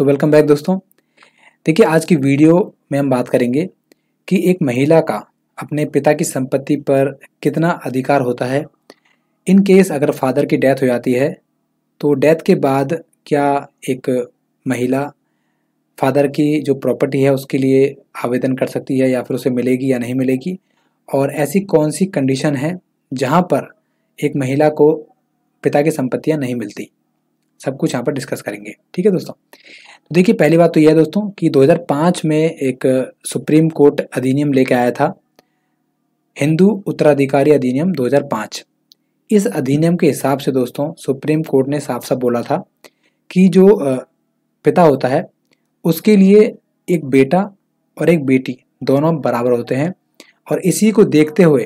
so welcome back दोस्तों देखिए आज की वीडियो में हम बात करेंगे कि एक महिला का अपने पिता की संपत्ति पर कितना अधिकार होता है इन केस अगर फादर की डेथ हो जाती है तो डेथ के बाद क्या एक महिला फादर की जो प्रॉपर्टी है उसके लिए आवेदन कर सकती है या फिर उसे मिलेगी या नहीं मिलेगी और ऐसी कौन सी कंडीशन है जहाँ पर एक महिला को पिता की संपत्तियाँ नहीं मिलती सब कुछ यहाँ पर डिस्कस करेंगे ठीक है दोस्तों तो देखिए पहली बात तो यह है दोस्तों कि 2005 में एक सुप्रीम कोर्ट अधिनियम लेके आया था हिंदू उत्तराधिकारी अधिनियम 2005 इस अधिनियम के हिसाब से दोस्तों सुप्रीम कोर्ट ने साफ साफ बोला था कि जो पिता होता है उसके लिए एक बेटा और एक बेटी दोनों बराबर होते हैं और इसी को देखते हुए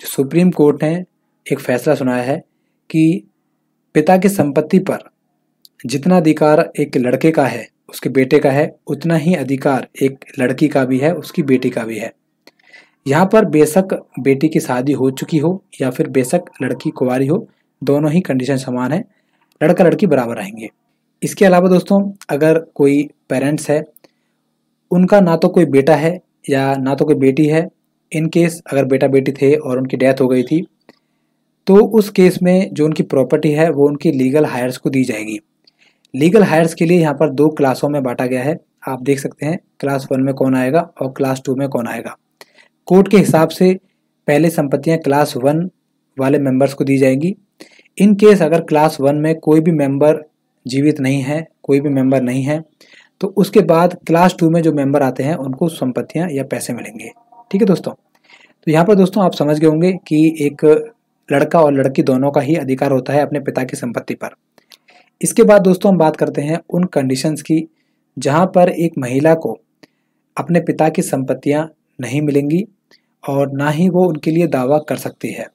जो सुप्रीम कोर्ट ने एक फैसला सुनाया है कि पिता की संपत्ति पर जितना अधिकार एक लड़के का है उसके बेटे का है उतना ही अधिकार एक लड़की का भी है उसकी बेटी का भी है यहाँ पर बेशक बेटी की शादी हो चुकी हो या फिर बेशक लड़की कुंवारी हो दोनों ही कंडीशन समान है लड़का लड़की बराबर रहेंगे इसके अलावा दोस्तों अगर कोई पेरेंट्स है उनका ना तो कोई बेटा है या ना तो कोई बेटी है इन केस अगर बेटा बेटी थे और उनकी डेथ हो गई थी तो उस केस में जो उनकी प्रॉपर्टी है वो उनकी लीगल हायर्स को दी जाएगी लीगल हायर्स के लिए यहाँ पर दो क्लासों में बांटा गया है आप देख सकते हैं क्लास वन में कौन आएगा और क्लास टू में कौन आएगा कोर्ट के हिसाब से पहले संपत्तियाँ क्लास वन वाले मेंबर्स को दी जाएंगी इन केस अगर क्लास वन में कोई भी मेंबर जीवित नहीं है कोई भी मेंबर नहीं है तो उसके बाद क्लास टू में जो मेंबर आते हैं उनको संपत्तियाँ या पैसे मिलेंगे ठीक है दोस्तों तो यहाँ पर दोस्तों आप समझ गए होंगे कि एक लड़का और लड़की दोनों का ही अधिकार होता है अपने पिता की संपत्ति पर इसके बाद दोस्तों हम बात करते हैं उन कंडीशंस की जहां पर एक महिला को अपने पिता की संपत्तियां नहीं मिलेंगी और ना ही वो उनके लिए दावा कर सकती है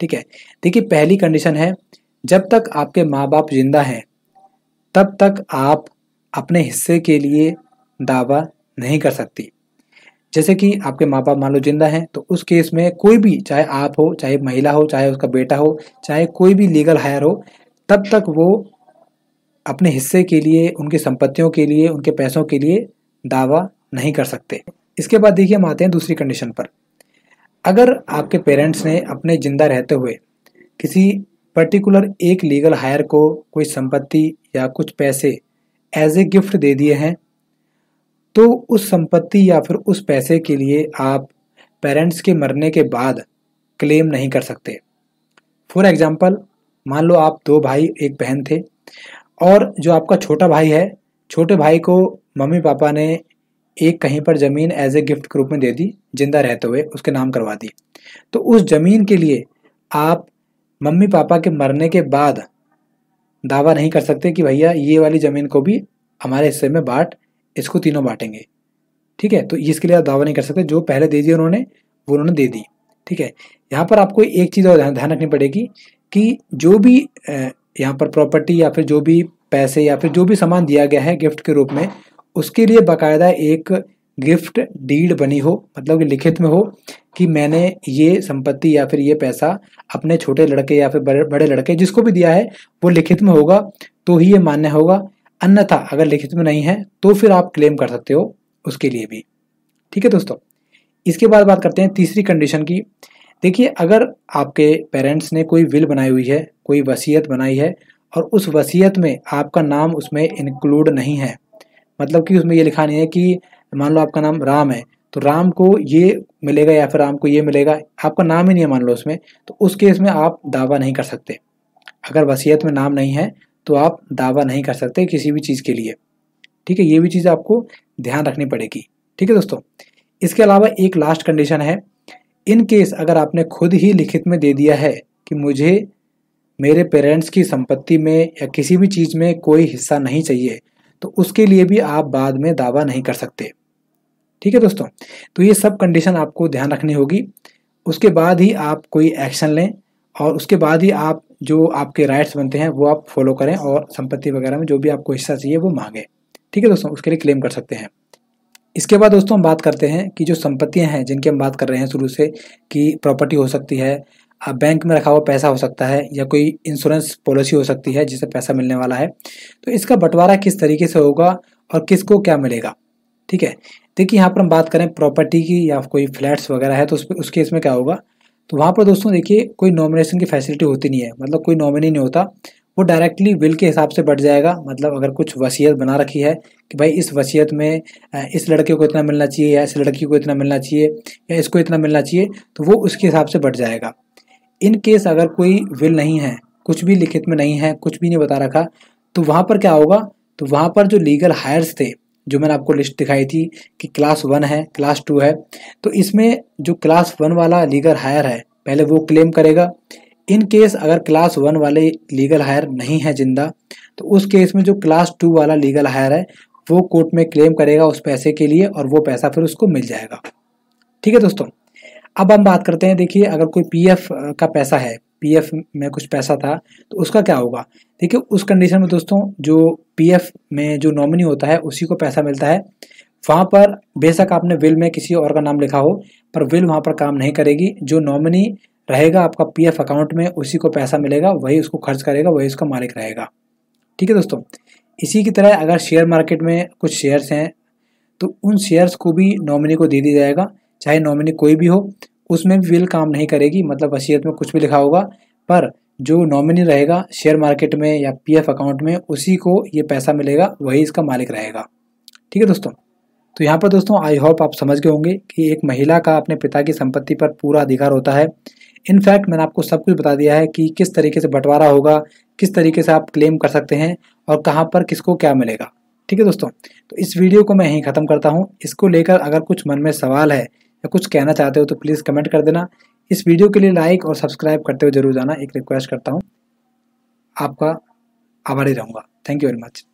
ठीक है देखिए पहली कंडीशन है जब तक आपके माँ बाप जिंदा हैं तब तक आप अपने हिस्से के लिए दावा नहीं कर सकती जैसे कि आपके माँ बाप मान लो जिंदा हैं तो उस केस में कोई भी चाहे आप हो चाहे महिला हो चाहे उसका बेटा हो चाहे कोई भी लीगल हायर हो तब तक वो अपने हिस्से के लिए उनकी संपत्तियों के लिए उनके पैसों के लिए दावा नहीं कर सकते इसके बाद देखिए हम आते हैं दूसरी कंडीशन पर अगर आपके पेरेंट्स ने अपने ज़िंदा रहते हुए किसी पर्टिकुलर एक लीगल हायर को कोई संपत्ति या कुछ पैसे एज ए गिफ्ट दे दिए हैं तो उस संपत्ति या फिर उस पैसे के लिए आप पेरेंट्स के मरने के बाद क्लेम नहीं कर सकते फॉर एग्ज़ाम्पल मान लो आप दो भाई एक बहन थे और जो आपका छोटा भाई है छोटे भाई को मम्मी पापा ने एक कहीं पर ज़मीन एज ए गिफ्ट के रूप में दे दी जिंदा रहते हुए उसके नाम करवा दी तो उस ज़मीन के लिए आप मम्मी पापा के मरने के बाद दावा नहीं कर सकते कि भैया ये वाली ज़मीन को भी हमारे हिस्से में बांट इसको तीनों बांटेंगे ठीक है तो इसके लिए आप दावा नहीं कर सकते जो पहले दे दी उन्होंने वो उन्होंने दे दी ठीक है यहाँ पर आपको एक चीज़ और ध्यान रखनी पड़ेगी कि जो भी यहाँ पर प्रॉपर्टी या फिर जो भी पैसे या फिर जो भी सामान दिया गया है गिफ्ट के रूप में उसके लिए बाकायदा एक गिफ्ट डीड बनी हो मतलब कि लिखित में हो कि मैंने ये संपत्ति या फिर ये पैसा अपने छोटे लड़के या फिर बड़े बड़े लड़के जिसको भी दिया है वो लिखित में होगा तो ही ये मान्य होगा अन्यथा अगर लिखित में नहीं है तो फिर आप क्लेम कर सकते हो उसके लिए भी ठीक है दोस्तों इसके बाद बात करते हैं तीसरी कंडीशन की देखिए अगर आपके पेरेंट्स ने कोई विल बनाई हुई है कोई वसीयत बनाई है और उस वसीयत में आपका नाम उसमें इंक्लूड नहीं है मतलब कि उसमें ये लिखा नहीं है कि मान लो आपका नाम राम है तो राम को ये मिलेगा या फिर राम को ये मिलेगा आपका नाम ही नहीं है मान लो उसमें तो उस केस में आप दावा नहीं कर सकते अगर वसीयत में नाम नहीं है तो आप दावा नहीं कर सकते किसी भी चीज़ के लिए ठीक है ये भी चीज़ आपको ध्यान रखनी पड़ेगी ठीक है दोस्तों इसके अलावा एक लास्ट कंडीशन है इन केस अगर आपने खुद ही लिखित में दे दिया है कि मुझे मेरे पेरेंट्स की संपत्ति में या किसी भी चीज़ में कोई हिस्सा नहीं चाहिए तो उसके लिए भी आप बाद में दावा नहीं कर सकते ठीक है दोस्तों तो ये सब कंडीशन आपको ध्यान रखनी होगी उसके बाद ही आप कोई एक्शन लें और उसके बाद ही आप जो आपके राइट्स बनते हैं वो आप फॉलो करें और संपत्ति वगैरह में जो भी आपको हिस्सा चाहिए वो मांगें ठीक है दोस्तों उसके लिए क्लेम कर सकते हैं इसके बाद दोस्तों हम बात करते हैं कि जो संपत्तियां हैं जिनकी हम बात कर रहे हैं शुरू से कि प्रॉपर्टी हो सकती है बैंक में रखा हुआ पैसा हो सकता है या कोई इंश्योरेंस पॉलिसी हो सकती है जिससे पैसा मिलने वाला है तो इसका बंटवारा किस तरीके से होगा और किसको क्या मिलेगा ठीक है देखिए यहाँ पर हम बात करें प्रॉपर्टी की या कोई फ्लैट्स वगैरह है तो उस उसके इसमें क्या होगा तो वहाँ पर दोस्तों देखिए कोई नॉमिनेशन की फैसिलिटी होती नहीं है मतलब कोई नॉमिनी नहीं होता वो डायरेक्टली विल के हिसाब से बढ़ जाएगा मतलब अगर कुछ वसीयत बना रखी है कि भाई इस वसीयत में इस लड़के को इतना मिलना चाहिए या इस लड़की को इतना मिलना चाहिए या इसको इतना मिलना चाहिए तो वो उसके हिसाब से बढ़ जाएगा इन केस अगर कोई विल नहीं है कुछ भी लिखित में नहीं है कुछ भी नहीं बता रखा तो वहाँ पर क्या होगा तो वहाँ पर जो लीगल हायर्स थे जो मैंने आपको लिस्ट दिखाई थी कि क्लास वन है क्लास टू है तो इसमें जो क्लास वन वाला लीगल हायर है पहले वो क्लेम करेगा इन केस अगर क्लास वन वाले लीगल हायर नहीं है जिंदा तो उस केस में जो क्लास टू वाला लीगल हायर है वो कोर्ट में क्लेम करेगा उस पैसे के लिए और वो पैसा फिर उसको मिल जाएगा ठीक है दोस्तों अब हम बात करते हैं देखिए अगर कोई पीएफ का पैसा है पीएफ में कुछ पैसा था तो उसका क्या होगा देखिए उस कंडीशन में दोस्तों जो पीएफ में जो नॉमिनी होता है उसी को पैसा मिलता है वहाँ पर बेशक आपने विल में किसी और का नाम लिखा हो पर विल वहाँ पर काम नहीं करेगी जो नॉमिनी रहेगा आपका पीएफ अकाउंट में उसी को पैसा मिलेगा वही उसको खर्च करेगा वही उसका मालिक रहेगा ठीक है दोस्तों इसी की तरह अगर शेयर मार्केट में कुछ शेयर्स हैं तो उन शेयर्स को भी नॉमिनी को दे दिया जाएगा चाहे नॉमिनी कोई भी हो उसमें भी विल काम नहीं करेगी मतलब वसीयत में कुछ भी लिखा होगा पर जो नॉमिनी रहेगा शेयर मार्केट में या पीएफ अकाउंट में उसी को ये पैसा मिलेगा वही इसका मालिक रहेगा ठीक है दोस्तों तो यहाँ पर दोस्तों आई होप आप समझ गए होंगे कि एक महिला का अपने पिता की संपत्ति पर पूरा अधिकार होता है इनफैक्ट मैंने आपको सब कुछ बता दिया है कि किस तरीके से बंटवारा होगा किस तरीके से आप क्लेम कर सकते हैं और कहाँ पर किसको क्या मिलेगा ठीक है दोस्तों तो इस वीडियो को मैं यहीं ख़त्म करता हूँ इसको लेकर अगर कुछ मन में सवाल है या कुछ कहना चाहते हो तो प्लीज़ कमेंट कर देना इस वीडियो के लिए लाइक और सब्सक्राइब करते हुए ज़रूर जाना एक रिक्वेस्ट करता हूँ आपका आभारी रहूँगा थैंक यू वेरी मच